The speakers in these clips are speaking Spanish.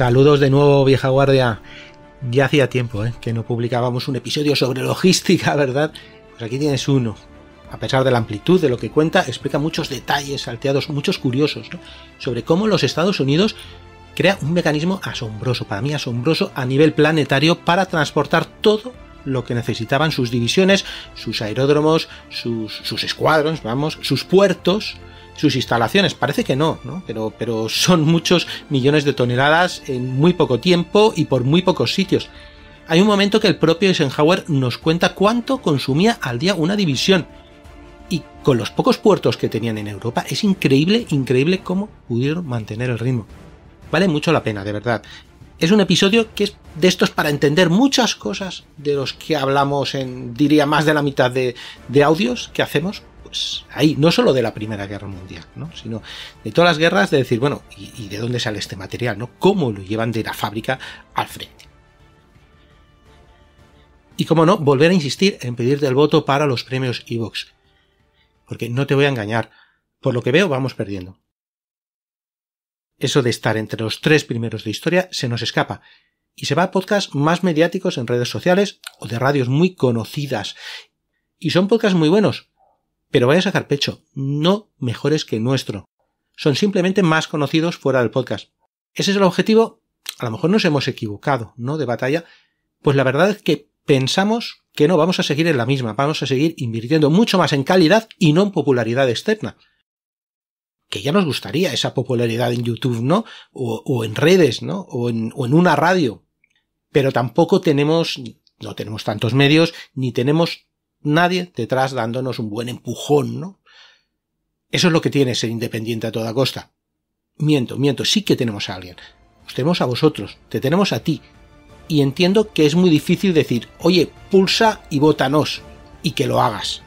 Saludos de nuevo, vieja guardia. Ya hacía tiempo eh, que no publicábamos un episodio sobre logística, ¿verdad? Pues aquí tienes uno. A pesar de la amplitud de lo que cuenta, explica muchos detalles salteados, muchos curiosos, sobre cómo los Estados Unidos crea un mecanismo asombroso, para mí asombroso, a nivel planetario para transportar todo lo que necesitaban sus divisiones, sus aeródromos, sus, sus escuadrones, vamos, sus puertos, sus instalaciones. Parece que no, ¿no? Pero, pero son muchos millones de toneladas en muy poco tiempo y por muy pocos sitios. Hay un momento que el propio Eisenhower nos cuenta cuánto consumía al día una división. Y con los pocos puertos que tenían en Europa, es increíble, increíble cómo pudieron mantener el ritmo. Vale mucho la pena, de verdad. Es un episodio que es de estos para entender muchas cosas de los que hablamos en, diría, más de la mitad de, de audios que hacemos, pues, ahí, no solo de la Primera Guerra Mundial, ¿no? sino de todas las guerras, de decir, bueno, ¿y, de dónde sale este material? ¿no? ¿Cómo lo llevan de la fábrica al frente? Y cómo no, volver a insistir en pedirte el voto para los premios Evox. Porque no te voy a engañar, por lo que veo vamos perdiendo. Eso de estar entre los tres primeros de historia se nos escapa, y se va a podcasts más mediáticos en redes sociales o de radios muy conocidas. Y son podcasts muy buenos, pero vaya a sacar pecho, no mejores que nuestro. Son simplemente más conocidos fuera del podcast. Ese es el objetivo. A lo mejor nos hemos equivocado, ¿no? De batalla. Pues la verdad es que pensamos que no, vamos a seguir en la misma, vamos a seguir invirtiendo mucho más en calidad y no en popularidad externa. Que ya nos gustaría esa popularidad en YouTube, ¿no? O, en redes, ¿no? o en una radio. Pero tampoco tenemos, no tenemos tantos medios, ni tenemos nadie detrás dándonos un buen empujón, ¿no? Eso es lo que tiene ser independiente a toda costa. Miento, miento, sí que tenemos a alguien. tenemos a vosotros, te tenemos a ti. Y entiendo que es muy difícil decir, oye, pulsa y votanos, y que lo hagas.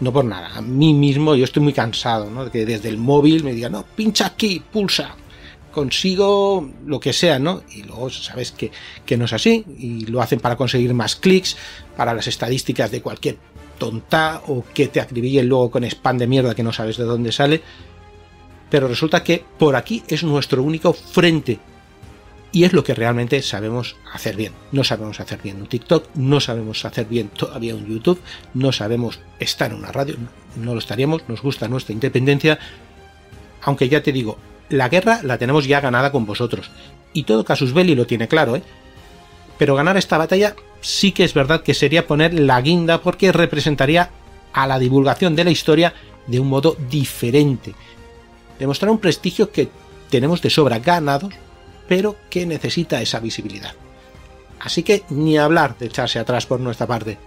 No por nada, a mí mismo yo estoy muy cansado, ¿no? De que desde el móvil me digan, no, pincha aquí, pulsa, consigo lo que sea, ¿no? Y luego sabes que, que no es así y lo hacen para conseguir más clics, para las estadísticas de cualquier tonta o que te acribillen luego con spam de mierda que no sabes de dónde sale. Pero resulta que por aquí es nuestro único frente y es lo que realmente sabemos hacer bien. No sabemos hacer bien un TikTok, no sabemos hacer bien todavía un YouTube, no sabemos estar en una radio, no lo estaríamos, nos gusta nuestra independencia. Aunque ya te digo, la guerra la tenemos ya ganada con vosotros. Y todo Casus Belli lo tiene claro, ¿eh? Pero ganar esta batalla sí que es verdad que sería poner la guinda porque representaría a la divulgación de la historia de un modo diferente. Demostrar un prestigio que tenemos de sobra ganado pero que necesita esa visibilidad. Así que ni hablar de echarse atrás por nuestra parte.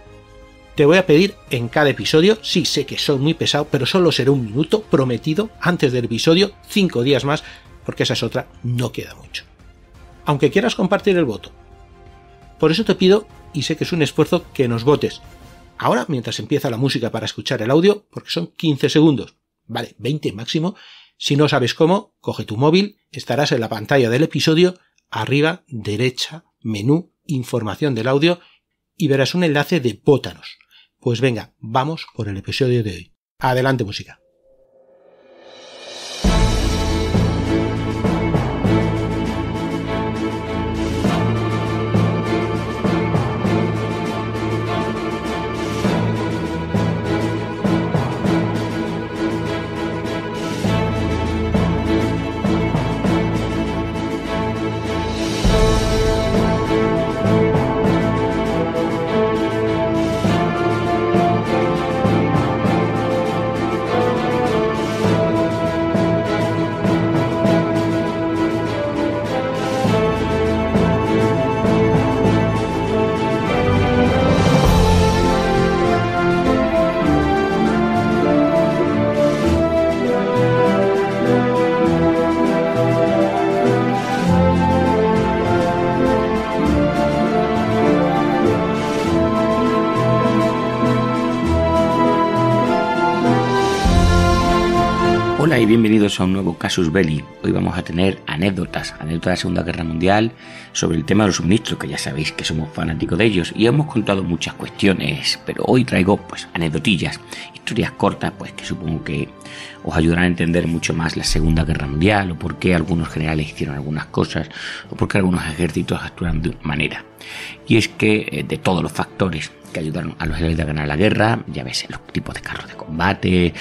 Te voy a pedir en cada episodio, sí sé que soy muy pesados, pero solo será un minuto prometido antes del episodio, cinco días más, porque esa es otra, no queda mucho. Aunque quieras compartir el voto. Por eso te pido, y sé que es un esfuerzo, que nos votes. Ahora, mientras empieza la música para escuchar el audio, porque son 15 segundos, vale, 20 máximo, si no sabes cómo, coge tu móvil, estarás en la pantalla del episodio, arriba, derecha, menú, información del audio, y verás un enlace de Bótanos. Pues venga, vamos por el episodio de hoy. Adelante música. bienvenidos a un nuevo Casus Belli. Hoy vamos a tener anécdotas, anécdotas de la Segunda Guerra Mundial, sobre el tema de los suministros, que ya sabéis que somos fanáticos de ellos y hemos contado muchas cuestiones, pero hoy traigo pues anécdotillas historias cortas, pues que supongo que os ayudarán a entender mucho más la Segunda Guerra Mundial o por qué algunos generales hicieron algunas cosas o por qué algunos ejércitos actuaron de una manera. Y es que eh, de todos los factores que ayudaron a los aliados a ganar la guerra, ya ves, los tipos de carros de combate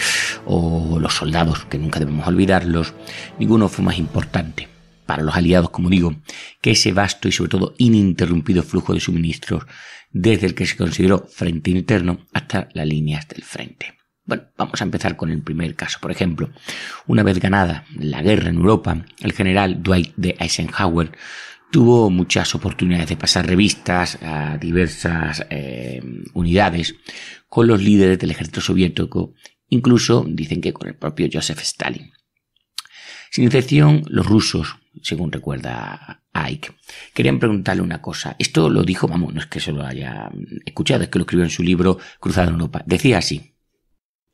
o los soldados, que nunca debemos olvidarlos, ninguno fue más importante para los aliados, como digo, que ese vasto y sobre todo ininterrumpido flujo de suministros desde el que se consideró frente interno hasta las líneas del frente. Bueno, vamos a empezar con el primer caso. Por ejemplo, una vez ganada la guerra en Europa, el general Dwight D. Eisenhower Tuvo muchas oportunidades de pasar revistas a diversas eh, unidades con los líderes del ejército soviético, incluso dicen que con el propio Joseph Stalin. Sin excepción, los rusos, según recuerda Ike, querían preguntarle una cosa. Esto lo dijo, vamos, no es que se lo haya escuchado, es que lo escribió en su libro Cruzada en Europa. Decía así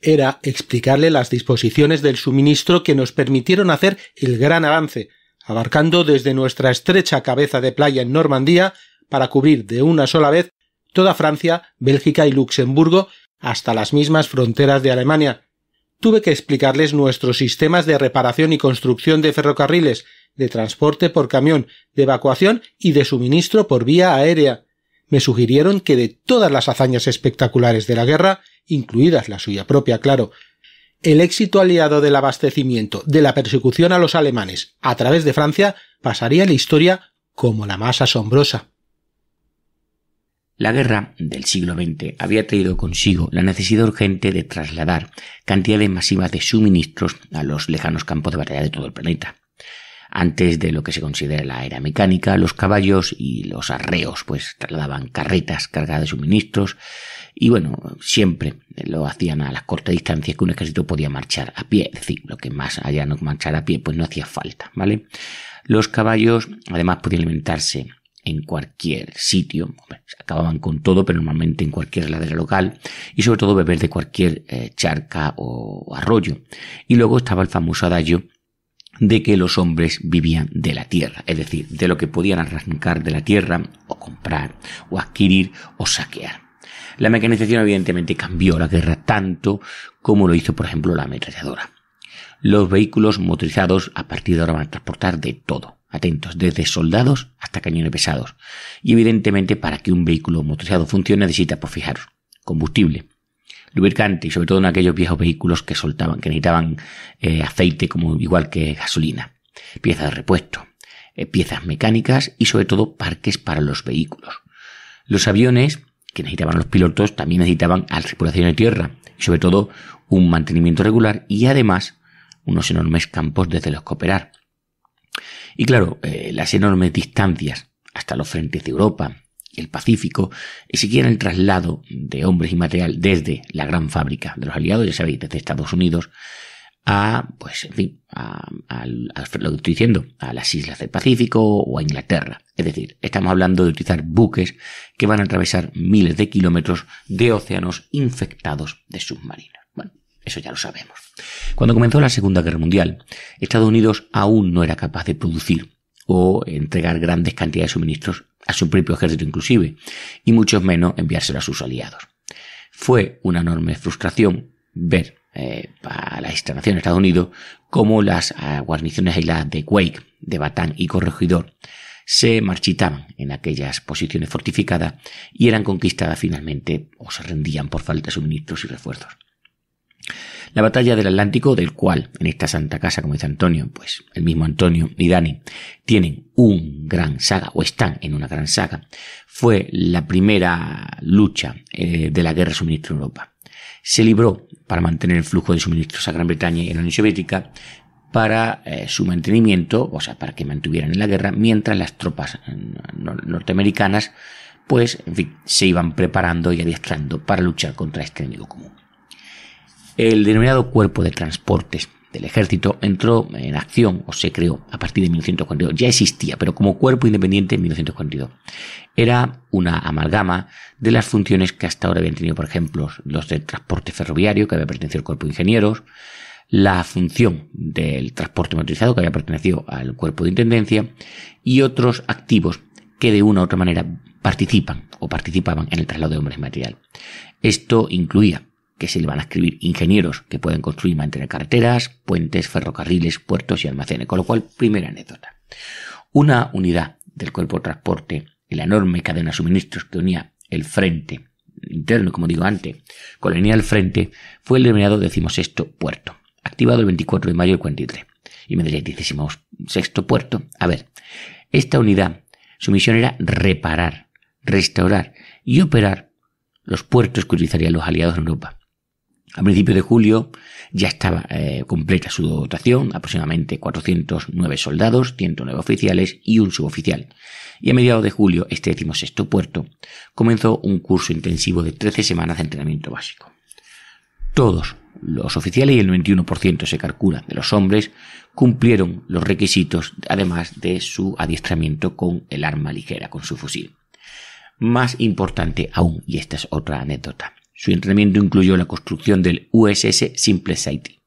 era explicarle las disposiciones del suministro que nos permitieron hacer el gran avance, abarcando desde nuestra estrecha cabeza de playa en Normandía para cubrir de una sola vez toda Francia, Bélgica y Luxemburgo hasta las mismas fronteras de Alemania. Tuve que explicarles nuestros sistemas de reparación y construcción de ferrocarriles, de transporte por camión, de evacuación y de suministro por vía aérea. Me sugirieron que de todas las hazañas espectaculares de la guerra, incluidas la suya propia, claro, el éxito aliado del abastecimiento de la persecución a los alemanes a través de Francia pasaría en la historia como la más asombrosa. La guerra del siglo XX había traído consigo la necesidad urgente de trasladar cantidades masivas de suministros a los lejanos campos de batalla de todo el planeta. Antes de lo que se considera la era mecánica, los caballos y los arreos pues trasladaban carretas cargadas de suministros y bueno, siempre lo hacían a las cortas distancias que un ejército podía marchar a pie, es decir, lo que más allá no marchar a pie pues no hacía falta, ¿vale? Los caballos además podían alimentarse en cualquier sitio, se acababan con todo, pero normalmente en cualquier ladera local, y sobre todo beber de cualquier eh, charca o arroyo. Y luego estaba el famoso adagio de que los hombres vivían de la tierra, es decir, de lo que podían arrancar de la tierra o comprar o adquirir o saquear. La mecanización evidentemente cambió la guerra tanto como lo hizo por ejemplo la ametralladora. Los vehículos motorizados a partir de ahora van a transportar de todo, atentos, desde soldados hasta cañones pesados. Y evidentemente para que un vehículo motorizado funcione necesita, por pues, fijar, combustible, lubricante y sobre todo en aquellos viejos vehículos que soltaban, que necesitaban eh, aceite como igual que gasolina, piezas de repuesto, eh, piezas mecánicas y sobre todo parques para los vehículos. Los aviones que necesitaban los pilotos también necesitaban a tripulación de tierra y sobre todo un mantenimiento regular y además unos enormes campos desde los operar. Y claro, eh, las enormes distancias hasta los frentes de Europa el Pacífico y siquiera el traslado de hombres y material desde la gran fábrica de los aliados, ya sabéis, desde Estados Unidos, a, pues, en fin, lo estoy diciendo, a las islas del Pacífico o a Inglaterra. Es decir, estamos hablando de utilizar buques que van a atravesar miles de kilómetros de océanos infectados de submarinos. Bueno, eso ya lo sabemos. Cuando comenzó la Segunda Guerra Mundial, Estados Unidos aún no era capaz de producir o entregar grandes cantidades de suministros a su propio ejército inclusive, y muchos menos enviárselo a sus aliados. Fue una enorme frustración ver eh, a la instalación de Estados Unidos cómo las ah, guarniciones aisladas de Quake, de Batán y Corregidor se marchitaban en aquellas posiciones fortificadas y eran conquistadas finalmente o se rendían por falta de suministros y refuerzos. La batalla del Atlántico, del cual en esta santa casa, como dice Antonio, pues el mismo Antonio y Dani tienen un gran saga, o están en una gran saga, fue la primera lucha eh, de la guerra de suministro en Europa. Se libró para mantener el flujo de suministros a Gran Bretaña y a la Unión Soviética, para eh, su mantenimiento, o sea, para que mantuvieran en la guerra, mientras las tropas eh, norteamericanas, pues, en fin, se iban preparando y adiestrando para luchar contra este enemigo común. El denominado Cuerpo de Transportes del Ejército entró en acción o se creó a partir de 1942. Ya existía, pero como cuerpo independiente en 1942. Era una amalgama de las funciones que hasta ahora habían tenido, por ejemplo, los del transporte ferroviario, que había pertenecido al Cuerpo de Ingenieros, la función del transporte motorizado, que había pertenecido al Cuerpo de Intendencia, y otros activos que de una u otra manera participan o participaban en el traslado de hombres y material. Esto incluía que se le van a escribir ingenieros que pueden construir y mantener carreteras, puentes, ferrocarriles, puertos y almacenes. Con lo cual, primera anécdota. Una unidad del cuerpo de transporte la enorme cadena de suministros que unía el frente interno, como digo antes, con la línea del frente, fue el denominado decimosexto puerto, activado el 24 de mayo del 43. Y me diría decimosexto puerto. A ver, esta unidad, su misión era reparar, restaurar y operar los puertos que utilizarían los aliados en Europa. A principios de julio ya estaba eh, completa su dotación, aproximadamente 409 soldados, 109 oficiales y un suboficial. Y a mediados de julio, este sexto puerto comenzó un curso intensivo de 13 semanas de entrenamiento básico. Todos los oficiales y el 91% se calcula de los hombres cumplieron los requisitos, además de su adiestramiento con el arma ligera, con su fusil. Más importante aún, y esta es otra anécdota, su entrenamiento incluyó la construcción del USS Simple Simplicity.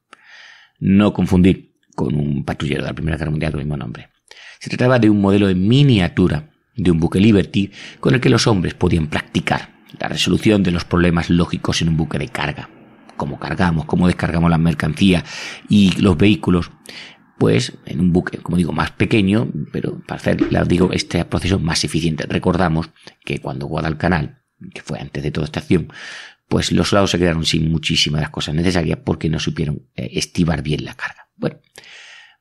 No confundir con un patrullero de la Primera Guerra Mundial del mismo nombre. Se trataba de un modelo en miniatura de un buque Liberty con el que los hombres podían practicar la resolución de los problemas lógicos en un buque de carga. Cómo cargamos, cómo descargamos las mercancías y los vehículos. Pues en un buque, como digo, más pequeño, pero para hacer, les digo, este proceso más eficiente. Recordamos que cuando Guadalcanal, que fue antes de toda esta acción, pues los soldados se quedaron sin muchísimas de las cosas necesarias porque no supieron eh, estivar bien la carga. Bueno,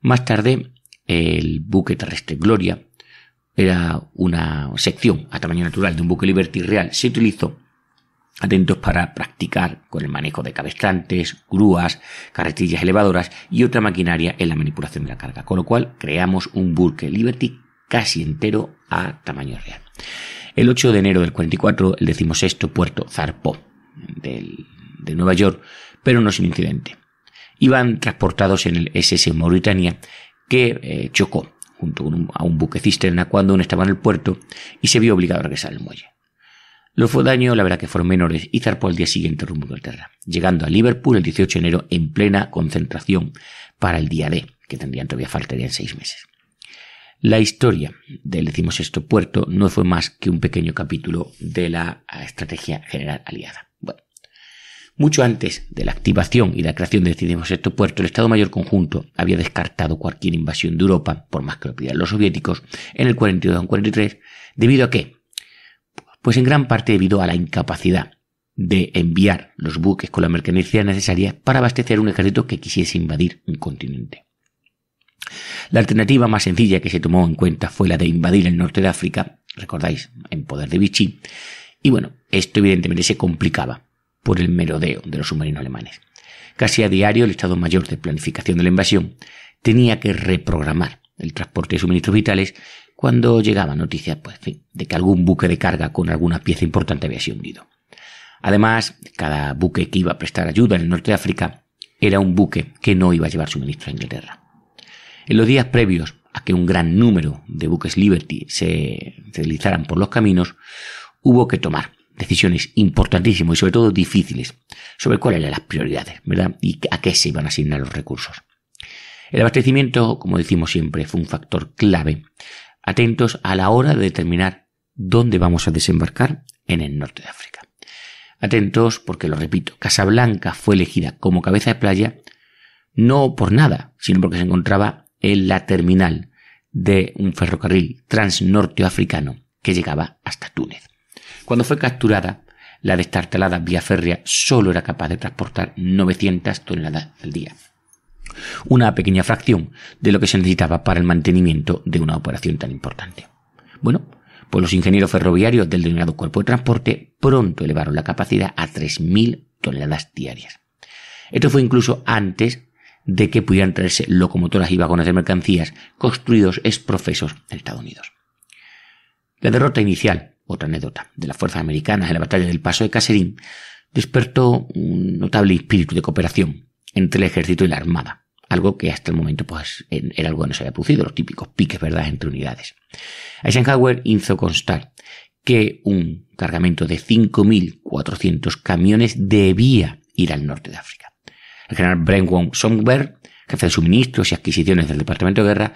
más tarde el buque terrestre Gloria era una sección a tamaño natural de un buque Liberty real, se utilizó atentos para practicar con el manejo de cabestrantes, grúas, carretillas elevadoras y otra maquinaria en la manipulación de la carga, con lo cual creamos un buque Liberty casi entero a tamaño real. El 8 de enero del 44, el decimosexto puerto zarpó de Nueva York, pero no sin incidente. Iban transportados en el SS Mauritania, que eh, chocó junto a un buque cisterna cuando aún estaba en el puerto y se vio obligado a regresar al muelle. Los daño, la verdad que fueron menores y zarpó al día siguiente rumbo a Inglaterra, llegando a Liverpool el 18 de enero en plena concentración para el día D, que tendrían todavía en seis meses. La historia del decimosexto puerto no fue más que un pequeño capítulo de la eh, estrategia general aliada. Mucho antes de la activación y la creación del este sexto puerto, el Estado Mayor Conjunto había descartado cualquier invasión de Europa, por más que lo pidieran los soviéticos, en el 42 y 43, debido a qué? Pues en gran parte debido a la incapacidad de enviar los buques con la mercancía necesaria para abastecer un ejército que quisiese invadir un continente. La alternativa más sencilla que se tomó en cuenta fue la de invadir el norte de África, recordáis, en poder de Vichy, y bueno, esto evidentemente se complicaba por el merodeo de los submarinos alemanes. Casi a diario el Estado Mayor de Planificación de la Invasión tenía que reprogramar el transporte de suministros vitales cuando llegaba noticia pues, de que algún buque de carga con alguna pieza importante había sido hundido. Además, cada buque que iba a prestar ayuda en el norte de África era un buque que no iba a llevar suministros a Inglaterra. En los días previos a que un gran número de buques Liberty se deslizaran por los caminos, hubo que tomar decisiones importantísimas y sobre todo difíciles sobre cuáles eran las prioridades, ¿verdad? Y a qué se iban a asignar los recursos. El abastecimiento, como decimos siempre, fue un factor clave. Atentos a la hora de determinar dónde vamos a desembarcar en el norte de África. Atentos porque, lo repito, Casablanca fue elegida como cabeza de playa no por nada, sino porque se encontraba en la terminal de un ferrocarril transnorteafricano que llegaba hasta Túnez. Cuando fue capturada, la destartalada vía férrea solo era capaz de transportar 900 toneladas al día. Una pequeña fracción de lo que se necesitaba para el mantenimiento de una operación tan importante. Bueno, pues los ingenieros ferroviarios del denominado Cuerpo de Transporte pronto elevaron la capacidad a 3.000 toneladas diarias. Esto fue incluso antes de que pudieran traerse locomotoras y vagones de mercancías construidos exprofesos en Estados Unidos. La derrota inicial otra anécdota, de las fuerzas americanas en la batalla del Paso de Caserín, despertó un notable espíritu de cooperación entre el ejército y la armada, algo que hasta el momento pues, era algo que no se había producido, los típicos piques ¿verdad? entre unidades. Eisenhower hizo constar que un cargamento de 5.400 camiones debía ir al norte de África. El general Brentwood Songberg, jefe de suministros y adquisiciones del Departamento de Guerra,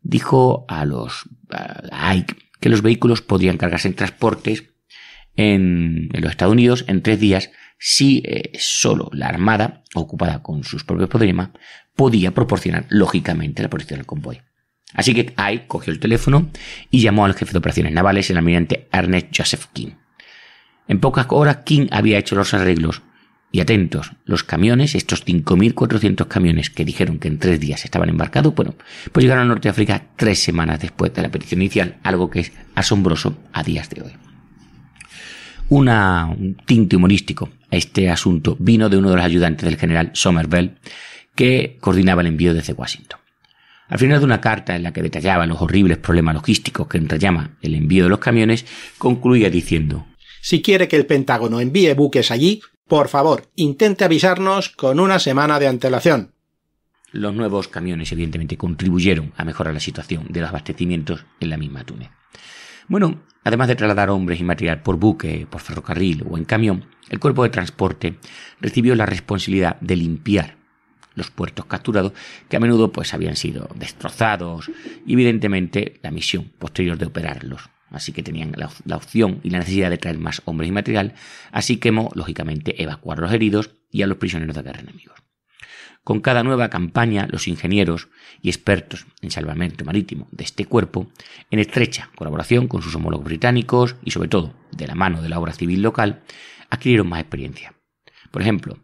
dijo a los a Ike que los vehículos podían cargarse en transportes en, los Estados Unidos en tres días si eh, solo la Armada, ocupada con sus propios problemas, podía proporcionar lógicamente la posición del convoy. Así que Ike cogió el teléfono y llamó al jefe de operaciones navales, el almirante Ernest Joseph King. En pocas horas King había hecho los arreglos y atentos, los camiones, estos 5.400 camiones que dijeron que en tres días estaban embarcados, bueno, pues llegaron a Norte tres semanas después de la petición inicial, algo que es asombroso a días de hoy. un tinte humorístico a este asunto vino de uno de los ayudantes del general Somerville, que coordinaba el envío desde Washington. Al final de una carta en la que detallaba los horribles problemas logísticos que entrellama el envío de los camiones, concluía diciendo Si quiere que el Pentágono envíe buques allí, por favor, intente avisarnos con una semana de antelación. Los nuevos camiones evidentemente contribuyeron a mejorar la situación de los abastecimientos en la misma Túnez. Bueno, además de trasladar hombres y material por buque, por ferrocarril o en camión, el cuerpo de transporte recibió la responsabilidad de limpiar los puertos capturados que a menudo pues habían sido destrozados y evidentemente la misión posterior de operarlos así que tenían la, opción y la necesidad de traer más hombres y material, así que lógicamente, evacuar a los heridos y a los prisioneros de guerra enemigos. Con cada nueva campaña, los ingenieros y expertos en salvamento marítimo de este cuerpo, en estrecha colaboración con sus homólogos británicos y sobre todo de la mano de la obra civil local, adquirieron más experiencia. Por ejemplo,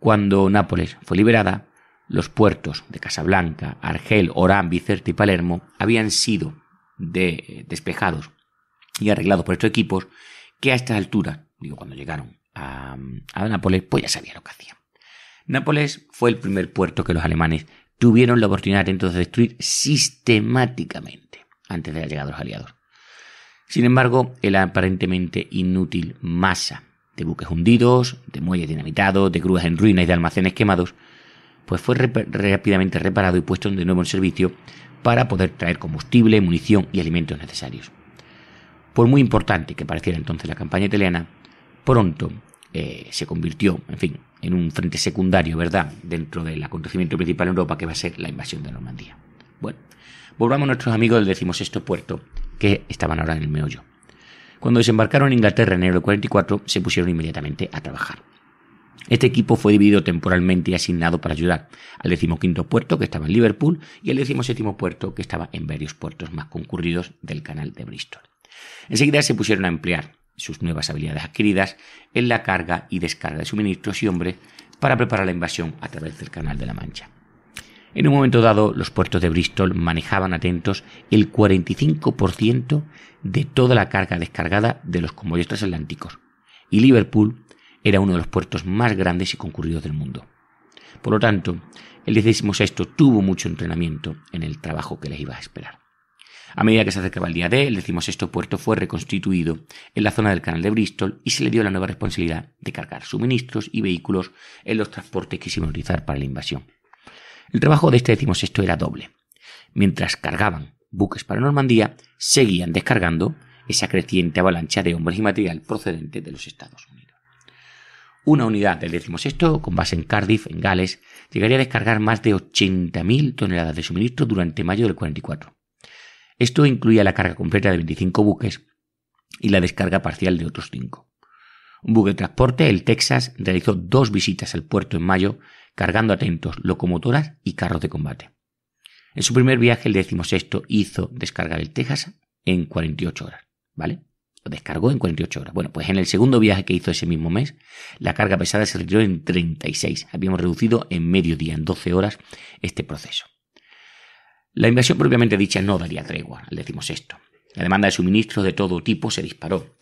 cuando Nápoles fue liberada, los puertos de Casablanca, Argel, Orán, Bicerte y Palermo habían sido despejados y arreglados por estos equipos que a estas alturas, digo, cuando llegaron a, Nápoles, pues ya sabían lo que hacían. Nápoles fue el primer puerto que los alemanes tuvieron la oportunidad entonces de destruir sistemáticamente antes de la llegada de los aliados. Sin embargo, el aparentemente inútil masa de buques hundidos, de muelles dinamitados, de grúas en ruinas y de almacenes quemados, pues fue rápidamente reparado y puesto de nuevo en servicio para poder traer combustible, munición y alimentos necesarios por muy importante que pareciera entonces la campaña italiana, pronto eh, se convirtió, en fin, en un frente secundario, ¿verdad?, dentro del acontecimiento principal en Europa, que va a ser la invasión de Normandía. Bueno, volvamos a nuestros amigos del decimosexto puerto, que estaban ahora en el meollo. Cuando desembarcaron en Inglaterra en enero de 44, se pusieron inmediatamente a trabajar. Este equipo fue dividido temporalmente y asignado para ayudar al decimoquinto puerto que estaba en Liverpool y al decimoséptimo puerto que estaba en varios puertos más concurridos del canal de Bristol. Enseguida se pusieron a emplear sus nuevas habilidades adquiridas en la carga y descarga de suministros y hombres para preparar la invasión a través del Canal de la Mancha. En un momento dado, los puertos de Bristol manejaban atentos el 45% de toda la carga descargada de los convoyes transatlánticos, y Liverpool era uno de los puertos más grandes y concurridos del mundo. Por lo tanto, el XVI tuvo mucho entrenamiento en el trabajo que les iba a esperar. A medida que se acercaba el día D, el decimosexto puerto fue reconstituido en la zona del canal de Bristol y se le dio la nueva responsabilidad de cargar suministros y vehículos en los transportes que se iban a utilizar para la invasión. El trabajo de este decimosexto era doble. Mientras cargaban buques para Normandía, seguían descargando esa creciente avalancha de hombres y material procedente de los Estados Unidos. Una unidad del decimosexto, con base en Cardiff, en Gales, llegaría a descargar más de 80.000 toneladas de suministro durante mayo del 44. Esto incluía la carga completa de 25 buques y la descarga parcial de otros 5. Un buque de transporte, el Texas, realizó dos visitas al puerto en mayo, cargando atentos, locomotoras y carros de combate. En su primer viaje, el 16, hizo descargar el Texas en 48 horas, ¿vale? Lo descargó en 48 horas. Bueno, pues en el segundo viaje que hizo ese mismo mes, la carga pesada se retiró en 36. Habíamos reducido en medio día, en 12 horas, este proceso. La invasión propiamente dicha no daría tregua al esto. La demanda de suministros de todo tipo se disparó.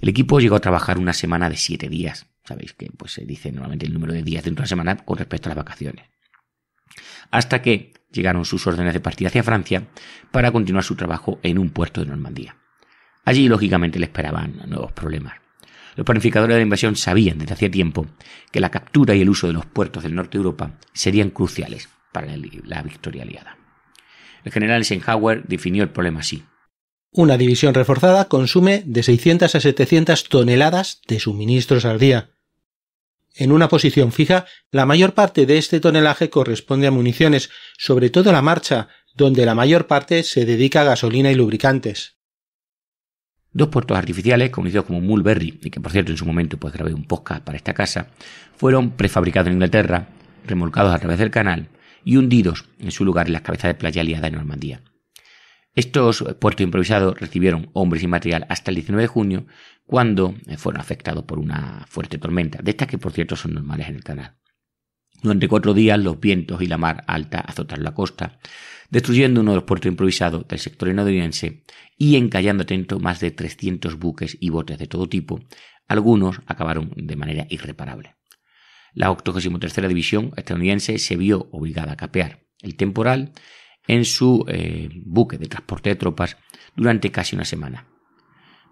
El equipo llegó a trabajar una semana de siete días. Sabéis que pues, se dice normalmente el número de días dentro de una semana con respecto a las vacaciones. Hasta que llegaron sus órdenes de partida hacia Francia para continuar su trabajo en un puerto de Normandía. Allí, lógicamente, le esperaban nuevos problemas. Los planificadores de la invasión sabían desde hacía tiempo que la captura y el uso de los puertos del norte de Europa serían cruciales para la victoria aliada. El general Eisenhower definió el problema así. Una división reforzada consume de 600 a 700 toneladas de suministros al día. En una posición fija, la mayor parte de este tonelaje corresponde a municiones, sobre todo la marcha, donde la mayor parte se dedica a gasolina y lubricantes. Dos puertos artificiales, conocidos como Mulberry, y que por cierto en su momento puede grabé un podcast para esta casa, fueron prefabricados en Inglaterra, remolcados a través del canal y hundidos en su lugar en las cabezas de playa aliada en Normandía. Estos puertos improvisados recibieron hombres y material hasta el 19 de junio, cuando eh, fueron afectados por una fuerte tormenta, de estas que por cierto son normales en el canal. Durante cuatro días los vientos y la mar alta azotaron la costa, destruyendo uno de los puertos improvisados del sector estadounidense y encallando atento más de 300 buques y botes de todo tipo. Algunos acabaron de manera irreparable. La 83 División estadounidense se vio obligada a capear el temporal en su eh, buque de transporte de tropas durante casi una semana.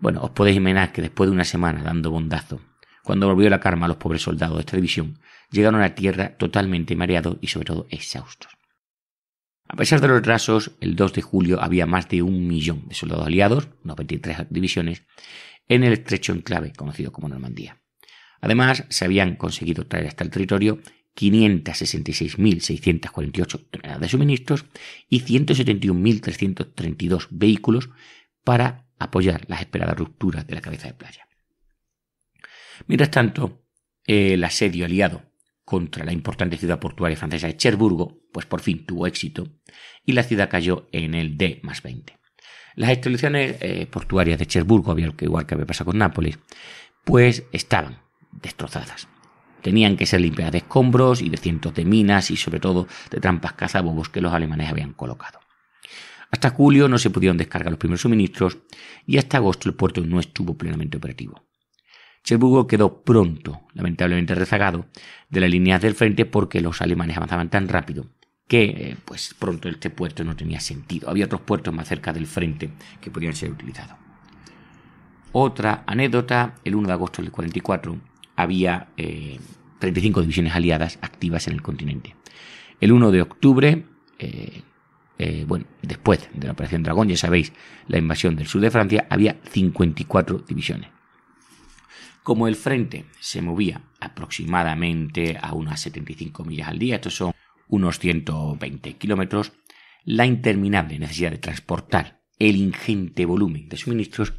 Bueno, os podéis imaginar que después de una semana dando bondazo, cuando volvió la karma a los pobres soldados de esta división, llegaron a tierra totalmente mareados y sobre todo exhaustos. A pesar de los retrasos, el 2 de julio había más de un millón de soldados aliados, 93 divisiones, en el estrecho enclave conocido como Normandía. Además, se habían conseguido traer hasta el territorio 566.648 toneladas de suministros y 171.332 vehículos para apoyar las esperadas rupturas de la cabeza de playa. Mientras tanto, el asedio aliado contra la importante ciudad portuaria francesa de Cherburgo, pues por fin tuvo éxito, y la ciudad cayó en el D más 20. Las instalaciones eh, portuarias de Cherburgo, igual que había pasado con Nápoles, pues estaban destrozadas. Tenían que ser limpiadas de escombros y de cientos de minas y sobre todo de trampas cazabobos que los alemanes habían colocado. Hasta julio no se pudieron descargar los primeros suministros y hasta agosto el puerto no estuvo plenamente operativo. Cherbourg quedó pronto, lamentablemente rezagado, de las líneas del frente porque los alemanes avanzaban tan rápido que eh, pues pronto este puerto no tenía sentido. Había otros puertos más cerca del frente que podían ser utilizados. Otra anécdota, el 1 de agosto del 44, había 35 eh, divisiones aliadas activas en el continente. El 1 de octubre, eh, eh, bueno, después de la Operación Dragón, ya sabéis, la invasión del sur de Francia, había 54 divisiones. Como el frente se movía aproximadamente a unas 75 millas al día, estos son unos 120 kilómetros, la interminable necesidad de transportar el ingente volumen de suministros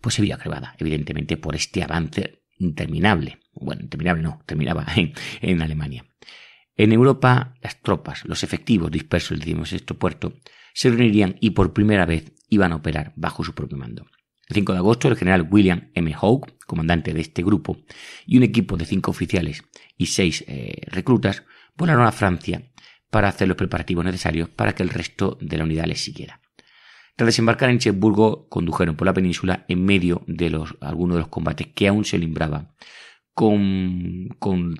pues se vio agravada, evidentemente, por este avance interminable. Bueno, interminable no, terminaba en, Alemania. En Europa, las tropas, los efectivos dispersos del este puerto, se reunirían y por primera vez iban a operar bajo su propio mando. El 5 de agosto, el general William M. Hogue, comandante de este grupo, y un equipo de cinco oficiales y seis eh, reclutas volaron a Francia para hacer los preparativos necesarios para que el resto de la unidad les siguiera. Tras desembarcar en Chesburgo, condujeron por la península en medio de algunos de los combates que aún se libraban con,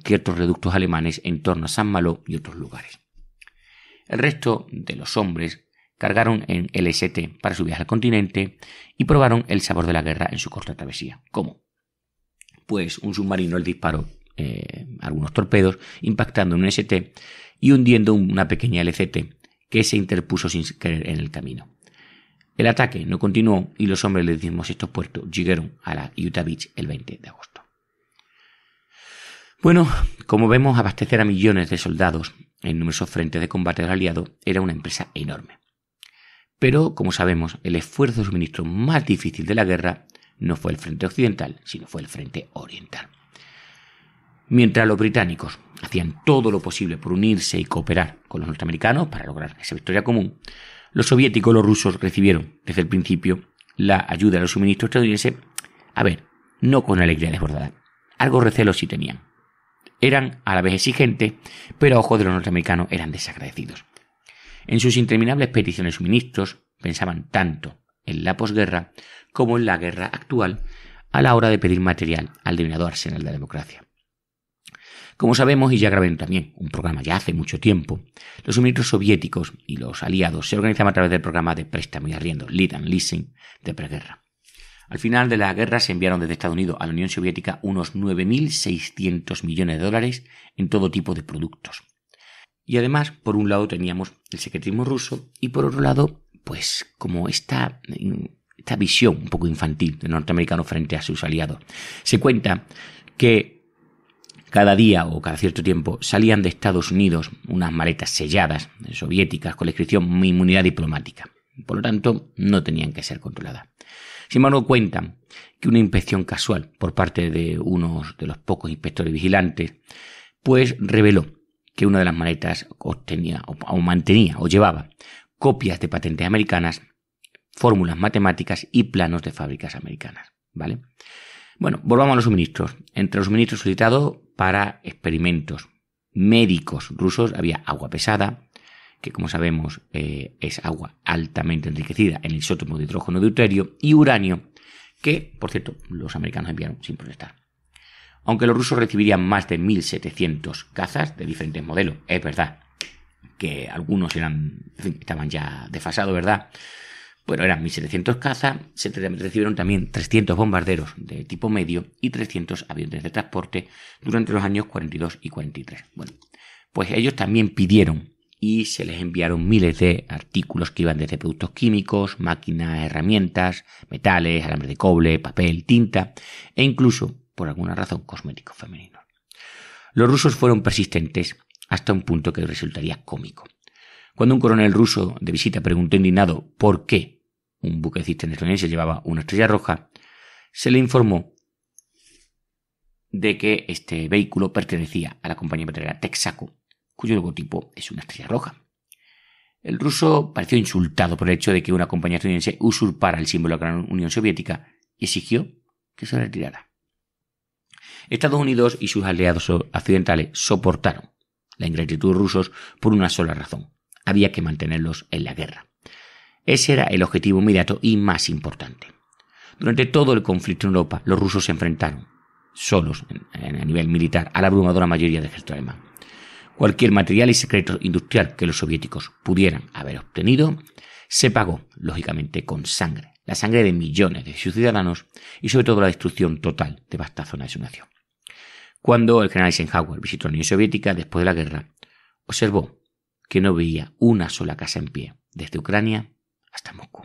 ciertos reductos alemanes en torno a San Malo y otros lugares. El resto de los hombres cargaron en LST para su viaje al continente y probaron el sabor de la guerra en su corta travesía. ¿Cómo? Pues un submarino les disparó eh, algunos torpedos impactando en un ST y hundiendo una pequeña LCT que se interpuso sin querer en el camino. El ataque no continuó y los hombres del 16 puertos llegaron a la Utah Beach el 20 de agosto. Bueno, como vemos, abastecer a millones de soldados en numerosos frentes de combate del aliado era una empresa enorme. Pero, como sabemos, el esfuerzo de suministro más difícil de la guerra no fue el frente occidental, sino fue el frente oriental. Mientras los británicos hacían todo lo posible por unirse y cooperar con los norteamericanos para lograr esa victoria común, los soviéticos, los rusos recibieron desde el principio la ayuda de los suministros estadounidenses, a ver, no con alegría desbordada. Algo recelo sí tenían. Eran a la vez exigentes, pero a ojos de los norteamericanos eran desagradecidos. En sus interminables peticiones de suministros pensaban tanto en la posguerra como en la guerra actual a la hora de pedir material al denominado arsenal de la democracia. Como sabemos, y ya grabé también un programa ya hace mucho tiempo, los suministros soviéticos y los aliados se organizaban a través del programa de préstamo y arriendo, Lead and Leasing, de preguerra. Al final de la guerra se enviaron desde Estados Unidos a la Unión Soviética unos 9.600 millones de dólares en todo tipo de productos. Y además, por un lado teníamos el secretismo ruso y por otro lado, pues como esta, esta visión un poco infantil del norteamericano frente a sus aliados. Se cuenta que cada día o cada cierto tiempo salían de Estados Unidos unas maletas selladas, soviéticas, con la inscripción inmunidad diplomática. Por lo tanto, no tenían que ser controladas. Sin embargo, cuentan que una inspección casual por parte de unos de los pocos inspectores vigilantes, pues reveló que una de las maletas obtenía o mantenía o llevaba copias de patentes americanas, fórmulas matemáticas y planos de fábricas americanas. ¿Vale? Bueno, volvamos a los suministros. Entre los suministros solicitados para experimentos médicos rusos había agua pesada, que como sabemos eh, es agua altamente enriquecida en el isótopo de hidrógeno de uterio, y uranio, que, por cierto, los americanos enviaron sin protestar. Aunque los rusos recibirían más de 1.700 cazas de diferentes modelos, es verdad que algunos eran, estaban ya desfasados, ¿verdad? Bueno, eran 1.700 cazas, se recibieron también 300 bombarderos de tipo medio y 300 aviones de transporte durante los años 42 y 43. Bueno, pues ellos también pidieron y se les enviaron miles de artículos que iban desde productos químicos, máquinas, herramientas, metales, alambre de cobre, papel, tinta e incluso, por alguna razón, cosméticos femeninos. Los rusos fueron persistentes hasta un punto que resultaría cómico. Cuando un coronel ruso de visita preguntó indignado por qué un buquecista estadounidense llevaba una estrella roja, se le informó de que este vehículo pertenecía a la compañía petrolera Texaco, cuyo logotipo es una estrella roja. El ruso pareció insultado por el hecho de que una compañía estadounidense usurpara el símbolo de la Unión Soviética y exigió que se retirara. Estados Unidos y sus aliados occidentales soportaron la ingratitud de rusos por una sola razón. Había que mantenerlos en la guerra. Ese era el objetivo inmediato y más importante. Durante todo el conflicto en Europa, los rusos se enfrentaron, solos, a nivel militar, a la abrumadora mayoría del ejército alemán. Cualquier material y secreto industrial que los soviéticos pudieran haber obtenido se pagó, lógicamente, con sangre, la sangre de millones de sus ciudadanos y sobre todo la destrucción total de vastas zonas de su nación. Cuando el general Eisenhower visitó la Unión Soviética después de la guerra, observó que no veía una sola casa en pie desde Ucrania hasta Moscú.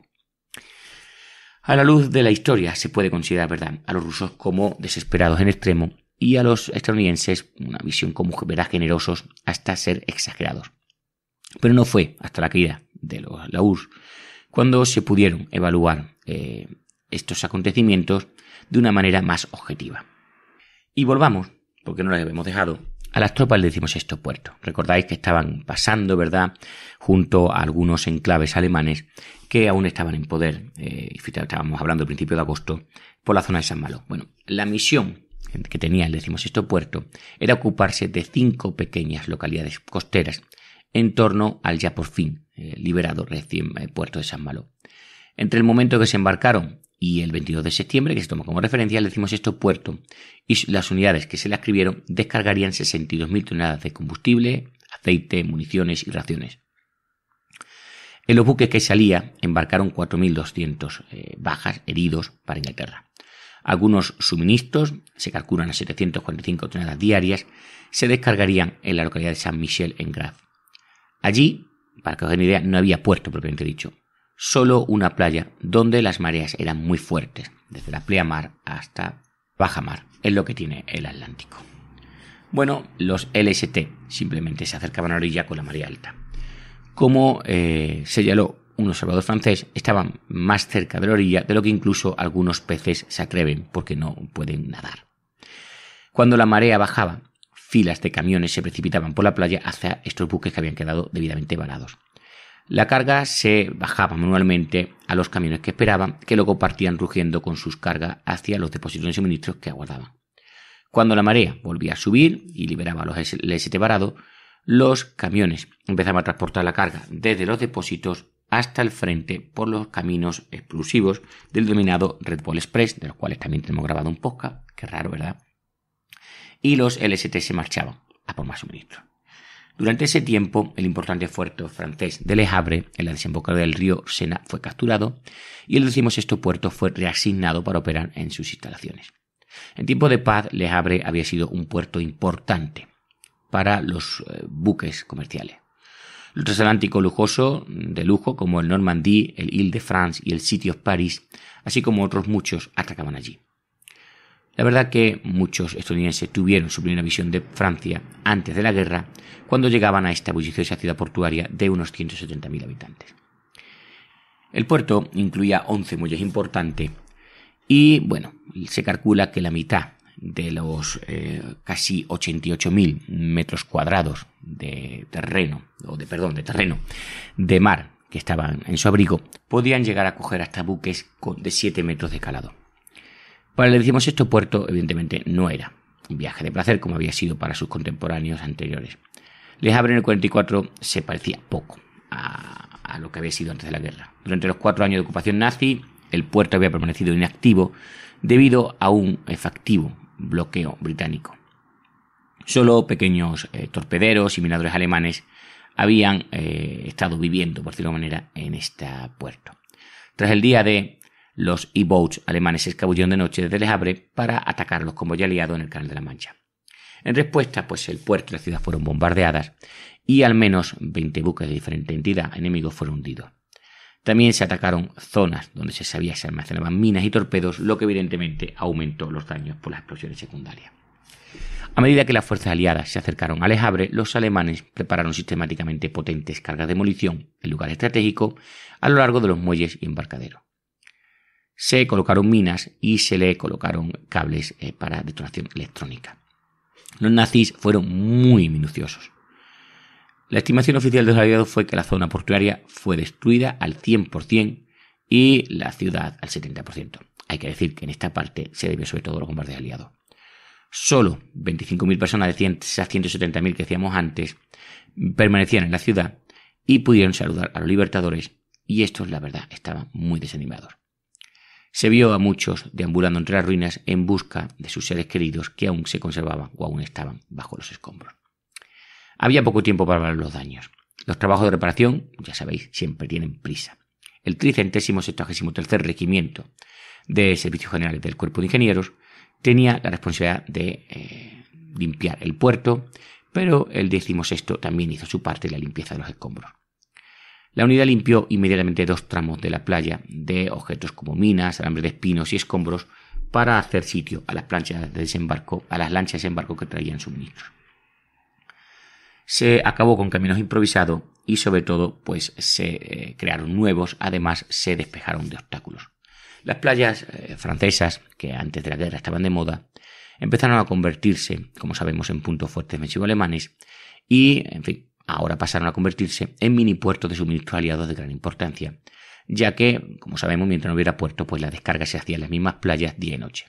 A la luz de la historia se puede considerar, ¿verdad?, a los rusos como desesperados en extremo y a los estadounidenses una visión como, verá generosos hasta ser exagerados. Pero no fue hasta la caída de los, la URSS cuando se pudieron evaluar eh, estos acontecimientos de una manera más objetiva. Y volvamos, porque no las habíamos dejado, a las tropas le decimos estos puerto Recordáis que estaban pasando, ¿verdad?, junto a algunos enclaves alemanes que aún estaban en poder, eh, estábamos hablando del principio de agosto, por la zona de San Malo. Bueno, la misión que tenía el decimosexto puerto era ocuparse de cinco pequeñas localidades costeras en torno al ya por fin eh, liberado recién eh, puerto de San Malo. Entre el momento que se embarcaron y el 22 de septiembre, que se tomó como referencia, decimos esto, puerto y las unidades que se le escribieron descargarían 62.000 toneladas de combustible, aceite, municiones y raciones. En los buques que salía embarcaron 4.200 eh, bajas, heridos, para Inglaterra. Algunos suministros, se calculan a 745 toneladas diarias, se descargarían en la localidad de San Michel en Graz. Allí, para que os den idea, no había puerto propiamente dicho solo una playa donde las mareas eran muy fuertes, desde la pleamar mar hasta baja mar, es lo que tiene el Atlántico. Bueno, los LST simplemente se acercaban a la orilla con la marea alta. Como eh, señaló un observador francés, estaban más cerca de la orilla de lo que incluso algunos peces se atreven porque no pueden nadar. Cuando la marea bajaba, filas de camiones se precipitaban por la playa hacia estos buques que habían quedado debidamente varados. La carga se bajaba manualmente a los camiones que esperaban, que luego partían rugiendo con sus cargas hacia los depósitos de suministros que aguardaban. Cuando la marea volvía a subir y liberaba los LST varados, los camiones empezaban a transportar la carga desde los depósitos hasta el frente por los caminos exclusivos del denominado Red Bull Express, de los cuales también tenemos grabado un podcast, qué raro, ¿verdad? Y los LST se marchaban a por más suministros. Durante ese tiempo, el importante puerto francés de Le Havre, en la desembocadura del río Sena, fue capturado y el decimosexto puerto fue reasignado para operar en sus instalaciones. En tiempo de paz, Le Havre había sido un puerto importante para los eh, buques comerciales. El transatlántico lujoso, de lujo, como el Normandie, el Ile de France y el City of Paris, así como otros muchos, atacaban allí. La verdad que muchos estadounidenses tuvieron su primera visión de Francia antes de la guerra, cuando llegaban a esta bulliciosa ciudad portuaria de unos 170.000 habitantes. El puerto incluía 11 muelles importantes y, bueno, se calcula que la mitad de los eh, casi 88.000 metros cuadrados de terreno, o de, perdón, de terreno, de mar que estaban en su abrigo, podían llegar a coger hasta buques de 7 metros de calado. Para el puerto, evidentemente, no era un viaje de placer como había sido para sus contemporáneos anteriores. Les abre en el 44 se parecía poco a, lo que había sido antes de la guerra. Durante los cuatro años de ocupación nazi, el puerto había permanecido inactivo debido a un efectivo bloqueo británico. Solo pequeños eh, torpederos y minadores alemanes habían eh, estado viviendo, por cierta manera, en este puerto. Tras el día de los e boats alemanes se de noche desde Les Havre para atacar los convoyes aliados en el Canal de la Mancha. En respuesta, pues el puerto y la ciudad fueron bombardeadas y al menos 20 buques de diferente entidad enemigos fueron hundidos. También se atacaron zonas donde se sabía que se almacenaban minas y torpedos, lo que evidentemente aumentó los daños por las explosiones secundarias. A medida que las fuerzas aliadas se acercaron a Les Havre, los alemanes prepararon sistemáticamente potentes cargas de munición en lugar estratégico a lo largo de los muelles y embarcaderos se colocaron minas y se le colocaron cables eh, para detonación electrónica. Los nazis fueron muy minuciosos. La estimación oficial de los aliados fue que la zona portuaria fue destruida al 100% y la ciudad al 70%. Hay que decir que en esta parte se debe sobre todo a los bombardeos aliados. Solo 25.000 personas de esas 170.000 que decíamos antes permanecían en la ciudad y pudieron saludar a los libertadores y estos, la verdad, estaba muy desanimados. Se vio a muchos deambulando entre las ruinas en busca de sus seres queridos que aún se conservaban o aún estaban bajo los escombros. Había poco tiempo para ver los daños. Los trabajos de reparación, ya sabéis, siempre tienen prisa. El tricentésimo sextagésimo tercer regimiento de Servicios Generales del Cuerpo de Ingenieros tenía la responsabilidad de eh, limpiar el puerto, pero el decimosexto también hizo su parte en la limpieza de los escombros. La unidad limpió inmediatamente dos tramos de la playa de objetos como minas, alambres de espinos y escombros para hacer sitio a las planchas de desembarco, a las lanchas de desembarco que traían suministros. Se acabó con caminos improvisados y sobre todo pues se eh, crearon nuevos, además se despejaron de obstáculos. Las playas eh, francesas, que antes de la guerra estaban de moda, empezaron a convertirse, como sabemos, en puntos fuertes defensivos alemanes y, en fin, ahora pasaron a convertirse en mini puertos de suministro aliados de gran importancia, ya que, como sabemos, mientras no hubiera puerto, pues la descarga se hacía en las mismas playas día y noche.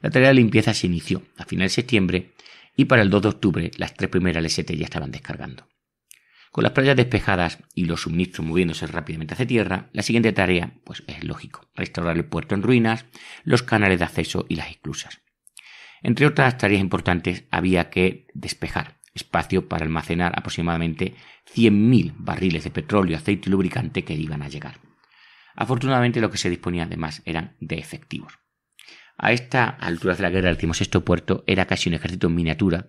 La tarea de limpieza se inició a finales de septiembre y para el 2 de octubre las tres primeras LST ya estaban descargando. Con las playas despejadas y los suministros moviéndose rápidamente hacia tierra, la siguiente tarea pues, es lógico, restaurar el puerto en ruinas, los canales de acceso y las esclusas. Entre otras tareas importantes había que despejar espacio para almacenar aproximadamente 100.000 barriles de petróleo, aceite y lubricante que iban a llegar. Afortunadamente lo que se disponía además eran de efectivos. A esta altura de la guerra, el sexto puerto era casi un ejército en miniatura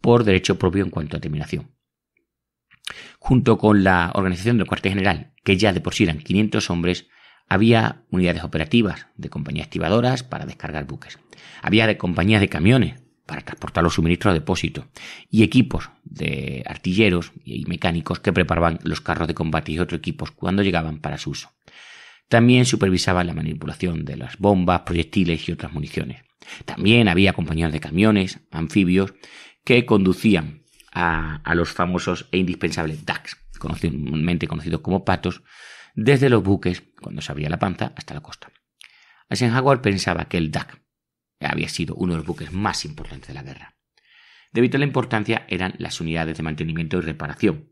por derecho propio en cuanto a terminación. Junto con la organización del cuartel general, que ya de por sí eran 500 hombres, había unidades operativas de compañías activadoras para descargar buques. Había de compañías de camiones para transportar los suministros a depósito, y equipos de artilleros y mecánicos que preparaban los carros de combate y otros equipos cuando llegaban para su uso. También supervisaba la manipulación de las bombas, proyectiles y otras municiones. También había compañías de camiones, anfibios, que conducían a, los famosos e indispensables DACs, comúnmente conocidos como patos, desde los buques, cuando se abría la panza, hasta la costa. Eisenhower pensaba que el DAC había sido uno de los buques más importantes de la guerra. De vital importancia eran las unidades de mantenimiento y reparación.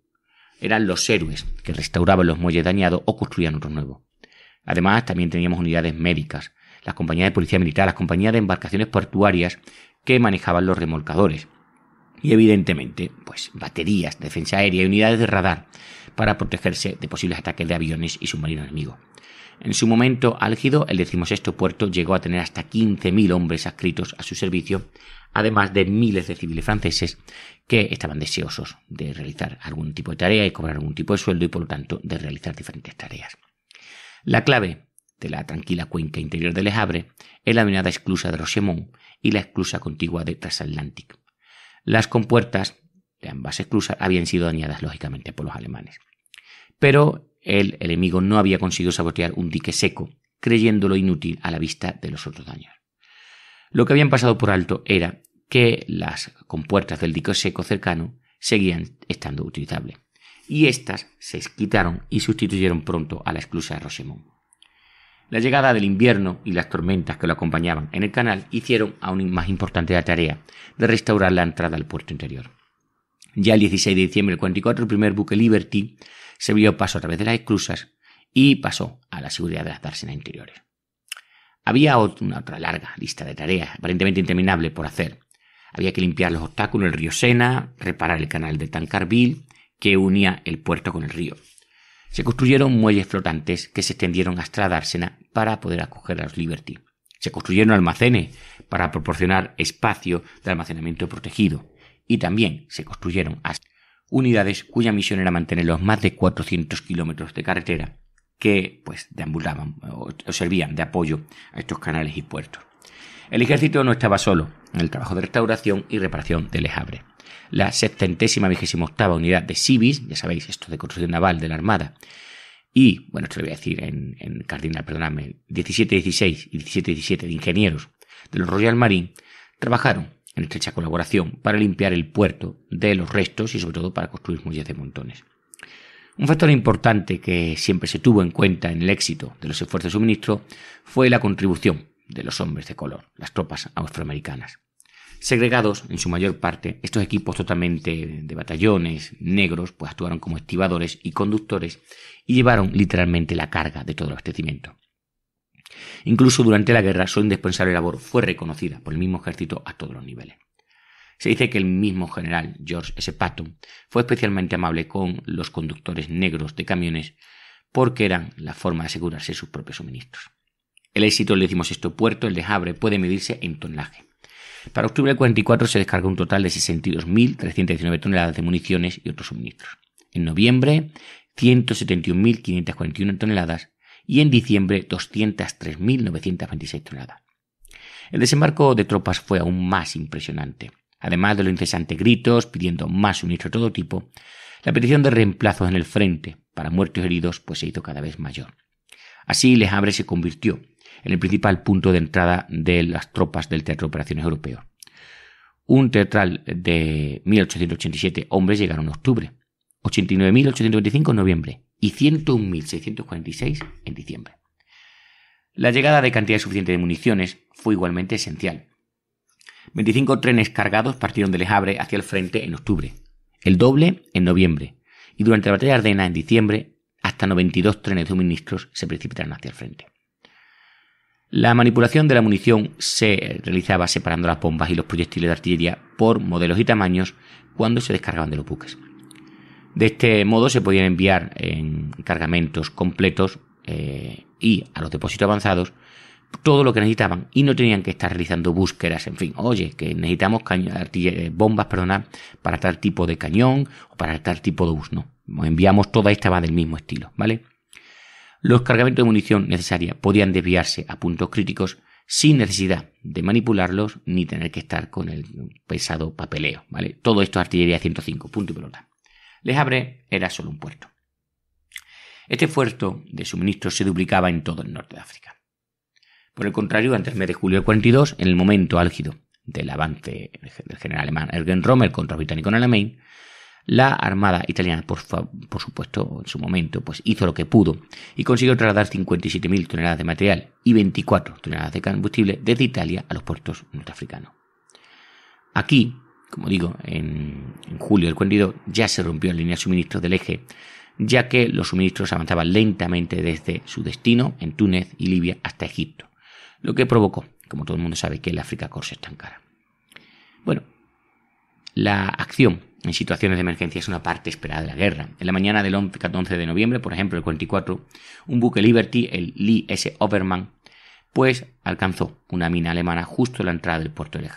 Eran los héroes que restauraban los muelles dañados o construían otros nuevos. Además, también teníamos unidades médicas, las compañías de policía militar, las compañías de embarcaciones portuarias que manejaban los remolcadores. Y evidentemente, pues baterías, defensa aérea y unidades de radar para protegerse de posibles ataques de aviones y submarinos enemigos. En su momento álgido, el decimosexto puerto llegó a tener hasta 15.000 hombres adscritos a su servicio, además de miles de civiles franceses que estaban deseosos de realizar algún tipo de tarea y cobrar algún tipo de sueldo y por lo tanto de realizar diferentes tareas. La clave de la tranquila cuenca interior de Les Havre es la minada exclusa de Rochemont y la exclusa contigua de Transatlantic. Las compuertas de ambas exclusas habían sido dañadas lógicamente por los alemanes. Pero el enemigo, no había conseguido sabotear un dique seco, creyéndolo inútil a la vista de los otros daños. Lo que habían pasado por alto era que las compuertas del dique seco cercano seguían estando utilizables, y éstas se quitaron y sustituyeron pronto a la exclusa de Rosemont. La llegada del invierno y las tormentas que lo acompañaban en el canal hicieron aún más importante la tarea de restaurar la entrada al puerto interior. Ya el 16 de diciembre del 44, el primer buque Liberty se vio paso a través de las esclusas y pasó a la seguridad de las dársenas interiores. Había una otra larga lista de tareas, aparentemente interminable, por hacer. Había que limpiar los obstáculos del río Sena, reparar el canal de Tancarville, que unía el puerto con el río. Se construyeron muelles flotantes que se extendieron hasta la dársena para poder acoger a los Liberty. Se construyeron almacenes para proporcionar espacio de almacenamiento protegido. Y también se construyeron unidades cuya misión era mantener los más de 400 kilómetros de carretera que pues deambulaban o, servían de apoyo a estos canales y puertos. El ejército no estaba solo en el trabajo de restauración y reparación de Lejabre. La septentésima vigésima unidad de Civis, ya sabéis, esto de construcción naval de la Armada, y, bueno, esto lo voy a decir en, en Cardinal, perdonadme, 17-16 y 17-17 de ingenieros de Royal Marine, trabajaron en estrecha colaboración, para limpiar el puerto de los restos y sobre todo para construir muelles de montones. Un factor importante que siempre se tuvo en cuenta en el éxito de los esfuerzos de suministro fue la contribución de los hombres de color, las tropas afroamericanas. Segregados, en su mayor parte, estos equipos totalmente de batallones negros pues actuaron como estibadores y conductores y llevaron literalmente la carga de todo el abastecimiento. Incluso durante la guerra su indispensable labor fue reconocida por el mismo ejército a todos los niveles. Se dice que el mismo general George S. Patton fue especialmente amable con los conductores negros de camiones porque eran la forma de asegurarse sus propios suministros. El éxito del esto, puerto, el de Havre, puede medirse en tonelaje. Para octubre del 44 se descargó un total de 62.319 toneladas de municiones y otros suministros. En noviembre, 171.541 toneladas y en diciembre 203.926 toneladas. El desembarco de tropas fue aún más impresionante. Además de los incesantes gritos pidiendo más suministro de todo tipo, la petición de reemplazos en el frente para muertos y heridos pues se hizo cada vez mayor. Así Le se convirtió en el principal punto de entrada de las tropas del Teatro de Operaciones Europeo. Un teatral de 1887 hombres llegaron en octubre, 89.825 en noviembre y 101.646 en diciembre. La llegada de cantidad suficiente de municiones fue igualmente esencial. 25 trenes cargados partieron de Lejabre hacia el frente en octubre, el doble en noviembre, y durante la batalla de Ardena en diciembre, hasta 92 trenes de suministros se precipitaron hacia el frente. La manipulación de la munición se realizaba separando las bombas y los proyectiles de artillería por modelos y tamaños cuando se descargaban de los buques. De este modo se podían enviar en cargamentos completos eh, y a los depósitos avanzados todo lo que necesitaban y no tenían que estar realizando búsquedas, en fin, oye, que necesitamos eh, bombas para tal tipo de cañón o para tal tipo de bus, ¿no? Enviamos toda esta va del mismo estilo, ¿vale? Los cargamentos de munición necesaria podían desviarse a puntos críticos sin necesidad de manipularlos ni tener que estar con el pesado papeleo, ¿vale? Todo esto es artillería 105, punto y pelota. Les era solo un puerto. Este esfuerzo de suministro se duplicaba en todo el norte de África. Por el contrario, antes el mes de julio del 42, en el momento álgido del avance del general alemán Ergen Rommel contra británico en alemania la Armada italiana, por, por, supuesto, en su momento, pues hizo lo que pudo y consiguió trasladar 57.000 toneladas de material y 24 toneladas de combustible desde Italia a los puertos norteafricanos. Aquí como digo, en, julio del 42 ya se rompió la línea de suministros del eje, ya que los suministros avanzaban lentamente desde su destino en Túnez y Libia hasta Egipto, lo que provocó, como todo el mundo sabe, que el África Corse es tan cara. Bueno, la acción en situaciones de emergencia es una parte esperada de la guerra. En la mañana del 11, de noviembre, por ejemplo, el 44, un buque Liberty, el Lee S. Obermann, pues alcanzó una mina alemana justo a la entrada del puerto de Le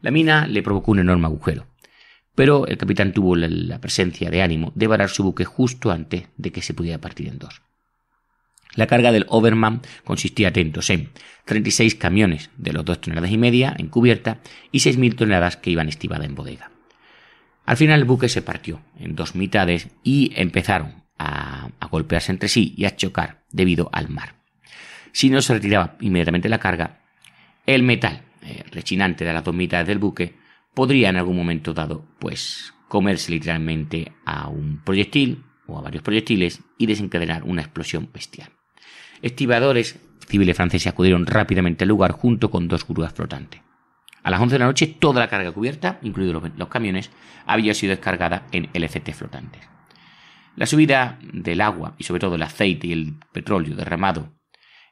la mina le provocó un enorme agujero, pero el capitán tuvo la, presencia de ánimo de varar su buque justo antes de que se pudiera partir en dos. La carga del Overman consistía atentos en 36 camiones de los dos toneladas y media en cubierta y 6.000 toneladas que iban estivadas en bodega. Al final el buque se partió en dos mitades y empezaron a, golpearse entre sí y a chocar debido al mar. Si no se retiraba inmediatamente la carga, el metal eh, rechinante de las dos mitades del buque, podría en algún momento dado, pues, comerse literalmente a un proyectil o a varios proyectiles y desencadenar una explosión bestial. Estibadores civiles franceses acudieron rápidamente al lugar junto con dos grúas flotantes. A las 11 de la noche, toda la carga cubierta, incluidos los, camiones, había sido descargada en LCT flotantes. La subida del agua y sobre todo el aceite y el petróleo derramado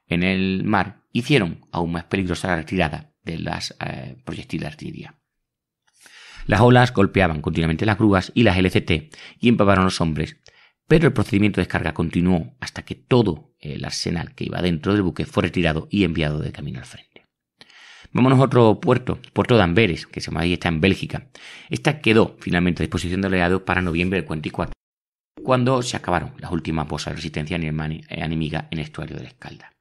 en el mar hicieron aún más peligrosa la retirada las eh, proyectiles de artillería. Las olas golpeaban continuamente las grúas y las LCT y empaparon los hombres, pero el procedimiento de descarga continuó hasta que todo el arsenal que iba dentro del buque fue retirado y enviado de camino al frente. Vámonos a otro puerto, puerto de Amberes, que se llama ahí, está en Bélgica. Esta quedó finalmente a disposición del aliado para noviembre del 44, cuando se acabaron las últimas posas de resistencia eh, enemiga en el estuario de la Escalda.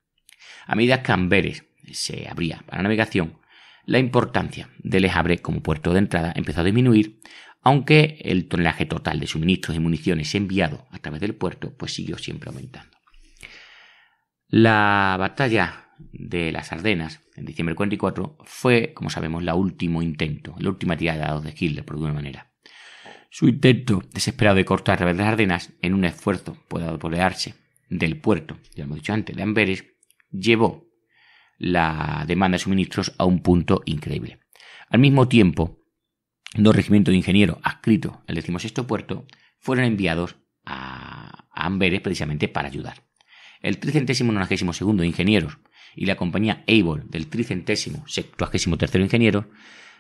A medida que Amberes se abría para navegación, la importancia de Lejabre como puerto de entrada empezó a disminuir, aunque el tonelaje total de suministros y municiones enviado a través del puerto pues siguió siempre aumentando. La batalla de las Ardenas en diciembre del 44 fue, como sabemos, la último intento, la última tirada de dados de Hitler, por alguna manera. Su intento desesperado de cortar a través de las Ardenas en un esfuerzo pues, por del puerto, ya lo hemos dicho antes, de Amberes, llevó la demanda de suministros a un punto increíble. Al mismo tiempo, dos regimientos de ingenieros adscritos al decimosexto puerto fueron enviados a, Amberes precisamente para ayudar. El tricentésimo nonagésimo segundo de ingenieros y la compañía Able del tricentésimo sextuagésimo tercero ingeniero,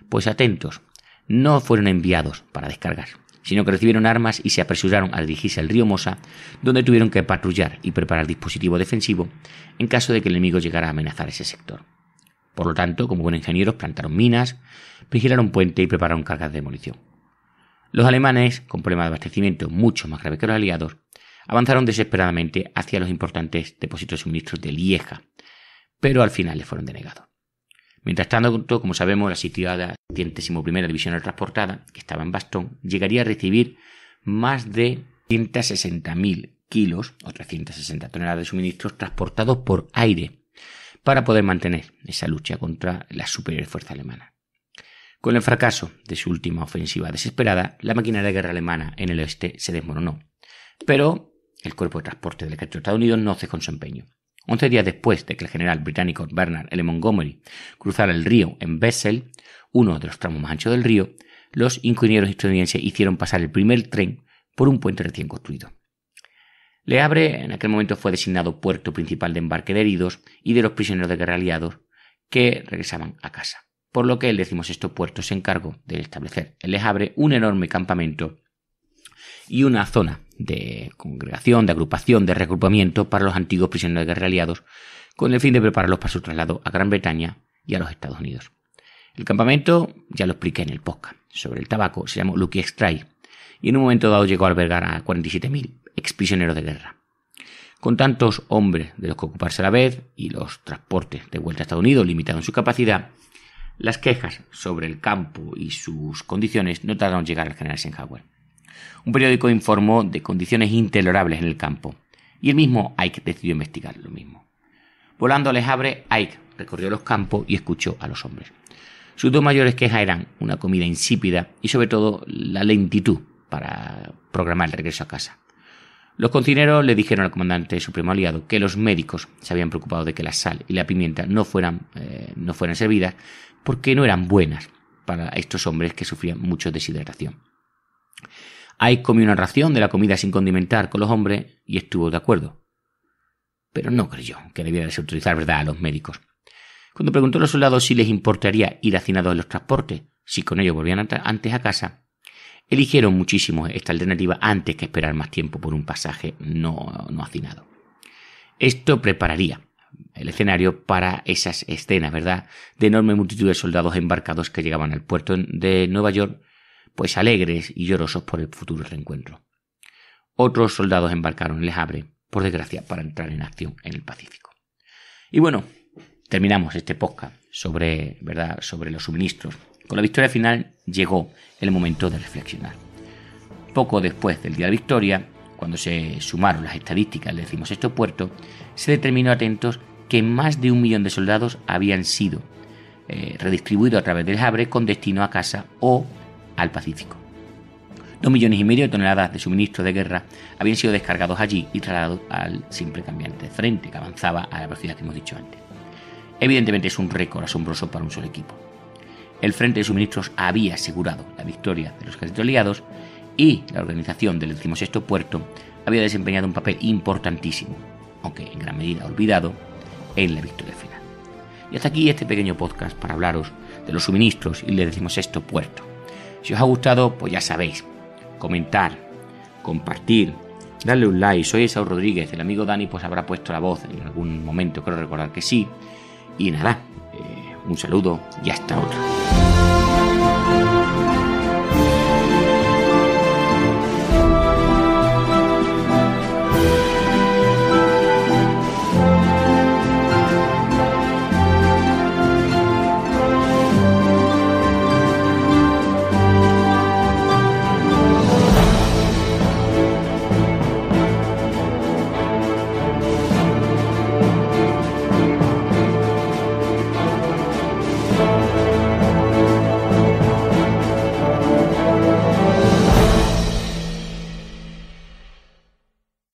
pues atentos, no fueron enviados para descargar, sino que recibieron armas y se apresuraron a dirigirse al río Mosa, donde tuvieron que patrullar y preparar dispositivo defensivo en caso de que el enemigo llegara a amenazar ese sector. Por lo tanto, como buenos ingenieros, plantaron minas, vigilaron puente y prepararon cargas de demolición. Los alemanes, con problemas de abastecimiento mucho más graves que los aliados, avanzaron desesperadamente hacia los importantes depósitos de suministros de Lieja, pero al final les fueron denegados. Mientras tanto, como sabemos, la sitiada 101 primera división transportada, que estaba en Bastón, llegaría a recibir más de 160.000 kilos o 360 toneladas de suministros transportados por aire para poder mantener esa lucha contra la superior fuerza alemana. Con el fracaso de su última ofensiva desesperada, la maquinaria de guerra alemana en el oeste se desmoronó, pero el cuerpo de transporte del ejército de Estados Unidos no cejó en su empeño. Once días después de que el general británico Bernard L. Montgomery cruzara el río en Bessel, uno de los tramos más anchos del río, los ingenieros estadounidenses hicieron pasar el primer tren por un puente recién construido. Le abre en aquel momento fue designado puerto principal de embarque de heridos y de los prisioneros de guerra aliados que regresaban a casa, por lo que el decimosexto puerto se encargó de establecer en Le abre un enorme campamento y una zona de congregación, de agrupación, de reagrupamiento para los antiguos prisioneros de guerra aliados, con el fin de prepararlos para su traslado a Gran Bretaña y a los Estados Unidos. El campamento, ya lo expliqué en el podcast, sobre el tabaco, se llamó Lucky Strike, y en un momento dado llegó a albergar a 47.000 exprisioneros de guerra. Con tantos hombres de los que ocuparse a la vez y los transportes de vuelta a Estados Unidos limitados en su capacidad, las quejas sobre el campo y sus condiciones no tardaron en llegar al general Eisenhower un periódico informó de condiciones intolerables en el campo, y el mismo Ike decidió investigar lo mismo. Volando les abre, Ike recorrió los campos y escuchó a los hombres. Sus dos mayores quejas eran una comida insípida y sobre todo la lentitud para programar el regreso a casa. Los cocineros le dijeron al comandante supremo su primo aliado que los médicos se habían preocupado de que la sal y la pimienta no fueran, eh, no fueran servidas porque no eran buenas para estos hombres que sufrían mucho deshidratación. Ahí comió una ración de la comida sin condimentar con los hombres y estuvo de acuerdo. Pero no creyó que debiera desautorizar verdad a los médicos. Cuando preguntó a los soldados si les importaría ir hacinados en los transportes, si con ellos volvían antes a casa, eligieron muchísimo esta alternativa antes que esperar más tiempo por un pasaje no, no hacinado. Esto prepararía el escenario para esas escenas, ¿verdad?, de enorme multitud de soldados embarcados que llegaban al puerto de Nueva York pues alegres y llorosos por el futuro reencuentro. Otros soldados embarcaron en el Abre, por desgracia, para entrar en acción en el Pacífico. Y bueno, terminamos este podcast sobre, ¿verdad? sobre los suministros. Con la victoria final llegó el momento de reflexionar. Poco después del día de la victoria, cuando se sumaron las estadísticas del decimosexto puerto, se determinó atentos que más de un millón de soldados habían sido eh, redistribuidos a través del Abre con destino a casa o al Pacífico. Dos millones y medio de toneladas de suministros de guerra habían sido descargados allí y trasladados al simple cambiante frente, que avanzaba a la velocidad que hemos dicho antes. Evidentemente es un récord asombroso para un solo equipo. El frente de suministros había asegurado la victoria de los ejércitos aliados y la organización del decimosexto puerto había desempeñado un papel importantísimo, aunque en gran medida olvidado, en la victoria final. Y hasta aquí este pequeño podcast para hablaros de los suministros y del decimosexto puerto si os ha gustado, pues ya sabéis, comentar, compartir, darle un like. Soy Esau Rodríguez, el amigo Dani pues habrá puesto la voz en algún momento, creo recordar que sí. Y nada, eh, un saludo y hasta otro.